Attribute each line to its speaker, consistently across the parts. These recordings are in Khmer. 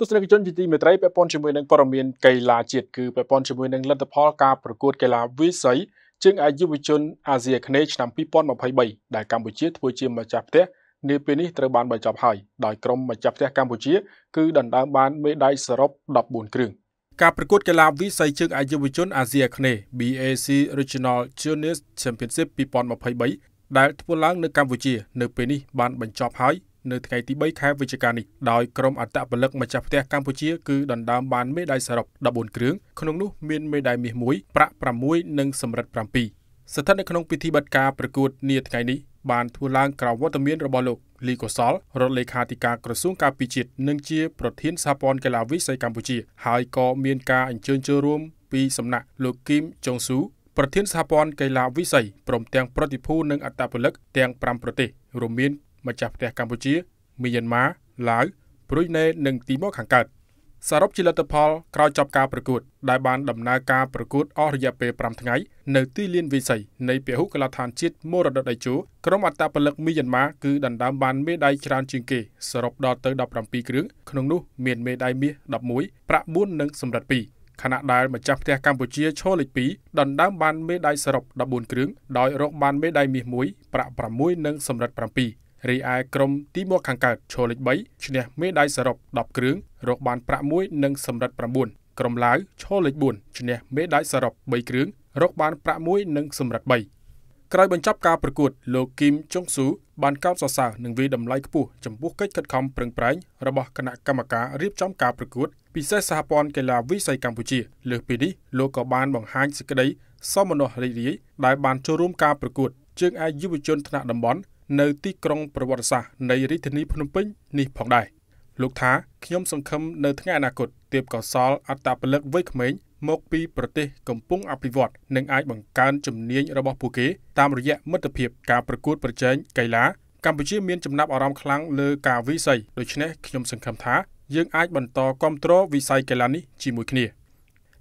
Speaker 1: ទស្សនិកជនជាទីមេត្រីពាក់ព័ន្ធជាមួយនឹងព័ត៌មានកីឡាជាតិគឺពាក់ព័ន្ធជាមួយនឹងលទ្ធផលការប្រកួតកីឡាវាយសីជើងអាយុវជនអាស៊ីអាគ្នេយ៍ឆ្នាំ2023ដែលកម្ពុជាធ្វើជាម្ចាស់ផ្ទះនាពេលនេះត្រូវបានបញ្ចប់ហើយដោយក្រុមម្ចាស់ផ្ទះកម្ពុជាគឺដណ្ដើមបានមេដាយសរុប14គ្រឿងការប្រកួតកីឡាវិស័យជើងអាយុវជនអាស៊ីអាគ្នេយ៍ BAC Regional Junior Championship 2023ដែលធ្វើឡើងនៅកម្ពុជានៅពេលនេះបានបញ្ចប់ហើយនៅថ្ងៃទី3ខែវិច្ឆិកានេះដោយក្រុមអត្តពលិកម្ចាស់ផ្ទះកម្ពុជាគឺដណ្ដើមបានមេដាយសរុប14គ្រឿងក្នុងនោះមានមេដាយមាស1ប្រាក់6និងសំរឹទ្ធ7ស្ថិតនៅក្នុងពិធីបិទការប្រកួតនាថ្ងៃនេះបានធ្វើឡើងក្រៅវត្តមានរបស់លោកលីកុសលរដ្ឋលេខាធិការក្រសួងការពារជាតិនិងជាប្រធានសហព័ន្ធកីឡាវិស័យកម្ពុជាហើយក៏មានការអញ្ជើញចូលរួមពីសំណាក់លោកគីមចុងស៊ូប្រធានសហព័ន្ធកីឡាវិស័យព្រមទាំងប្រតិភូនិងអត្តពលិកទាំង5ប្រទេសរួមមានម្ចាស់ផ្ទះកម្ពុជាមីយ៉ាន់ម៉ាឡាវប្រ៊ុយណេនិងទីម៉ូខាងកើតសរុបជាលទ្ធផលក្រោយចប់ការប្រកួត ដែលបានដំណើរការប្រកួតអស់រយៈពេល5ថ្ងៃនៅទីលានវិស័យនៃពហុកីឡដ្ឋានជាតិមរតកដៃជូក្រុមអត្តពលិកមីយ៉ាន់ម៉ាគឺដណ្ដើមបានមេដាយច្រើនជាងគេសរុបដល់ទៅ17គ្រឿងក្នុងនោះមានមេដាយមាស11ប្រាក់4និងសំរឹទ្ធ2ខណៈដែលម្ចាស់ផ្ទះកម្ពុជាឈរលេខ2ដណ្ដើមបានមេដាយសរុប14គ្រឿងដោយរកបានមេដាយមាស1ប្រាក់6និងសំរឹទ្ធ7រីឯក្រុមទីមកខាងកើតឈរលេខ3ឈ្នះមេដាយសរុប10គ្រឿងរកបានប្រាក់1និងសំរិទ្ធ9ក្រុមឡាវឈរលេខ4ឈ្នះមេដាយសរុប3គ្រឿងរកបានប្រាក់1និងសំរិទ្ធ3ក្រោយបញ្ចប់ការប្រកួតលោកគីមចុងស៊ូបានកោតសរសើរនិងវិតម្លៃខ្ពស់ចំពោះកិច្ចខិតខំប្រឹងប្រែងរបស់គណៈកម្មការរៀបចំការប្រកួត ពិសេសសហព័ន្ធកីឡាវិស័យកម្ពុជាលើសពីនេះលោកក៏បានបង្ហាញសេចក្តីសមនស្សរីករាយដែលបានចូលរួមការប្រកួតជើងឯកយុវជនថ្នាក់តំបន់នៅទីក្រុងប្រវត្តិសាស្ត្រនៃរាជធានីភ្នំពេញនេះផងដែរលោកថាខ្ញុំសង្ឃឹមនៅថ្ងៃអនាគតទៀបកោសលអត្តពលិកវ័យក្មេងមកពីប្រទេសកំពុងអភិវឌ្ឍនិងអាចបង្កើនជំនាញរបស់ពួកគេតាមរយៈមិត្តភាពការប្រកួតប្រជែងកីឡាកម្ពុជាមានចំណាប់អារម្មណ៍ខ្លាំងលើការវិស័យដូច្នេះខ្ញុំសង្ឃឹមថាយើងអាចបន្តគ្រប់គ្រងវិស័យកីឡានេះជាមួយគ្នា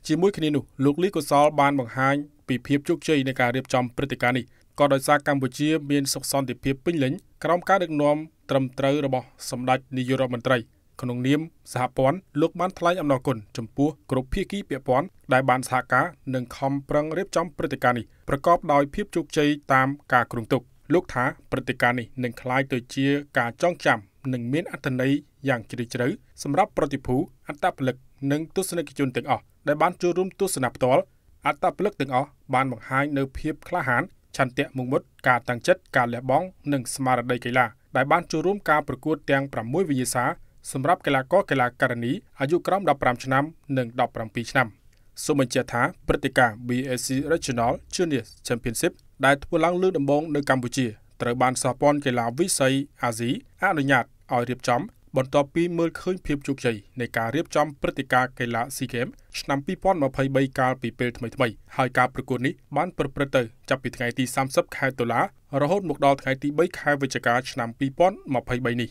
Speaker 1: ជាមួយគ្នានោះលោកលីកុសល បានបង្ហាញពីភាពជោគជ័យនៃការរៀបចំព្រឹត្តិការណ៍នេះក៏ដោយសារកម្ពុជាមានសុខសន្តិភាពពេញលេញក្រោមការដឹកនាំត្រឹមត្រូវរបស់សម្ដេចនាយករដ្ឋមន្ត្រី ក្នុងនាមសហព័ន្ធលោកបានថ្លែងអំណរគុណចំពោះគ្រប់ភាគីពាក់ព័ន្ធដែលបានសហការនិងខំប្រឹងរៀបចំព្រឹត្តិការណ៍នេះប្រកបដោយភាពជោគជ័យតាមការគ្រោងទុក លោកថាព្រឹត្តិការណ៍នេះនឹងក្លាយទៅជាការចងចាំនិងមានអត្ថន័យយ៉ាងជ្រាលជ្រៅសម្រាប់ប្រតិភូអត្តពលិកនិងទស្សនិកជនទាំងអស់ដែលបានចូលរួមទស្សនាផ្ទាល់អត្តពលិកទាំងអស់បានបង្ហាញនៅភាពក្លាហានឆន្ទៈមុខមុតការតាំងចិត្តការលះបង់និងស្មារតីកីឡា ដែលបានចូលរួមការប្រកួតទាំង6វិញ្ញាសាសម្រាប់កីឡាករកីឡាករនីអាយុក្រោម15ឆ្នាំ និង17ឆ្នាំសូមបញ្ជាក់ថាព្រឹត្តិការណ៍ BAC Regional Junior Championship ដែលធ្វើឡើងលើកដំបូងនៅកម្ពុជាត្រូវបានសហព័ន្ធកីឡាវិស័យអាស៊ីអនុញ្ញាតឲ្យរៀបចំបន្ទាប់ពីមើលឃើញភាពជោគជ័យនៃការរៀបចំព្រឹត្តិការណ៍កីឡា SEA Games ឆ្នាំ2023កាលពីពេលថ្មីៗហើយការប្រកួតនេះបានប្រព្រឹត្តទៅចាប់ពីថ្ងៃទី30ខែតុលារហូតមកដល់ថ្ងៃទី3ខែវិច្ឆិកាឆ្នាំ2023នេះ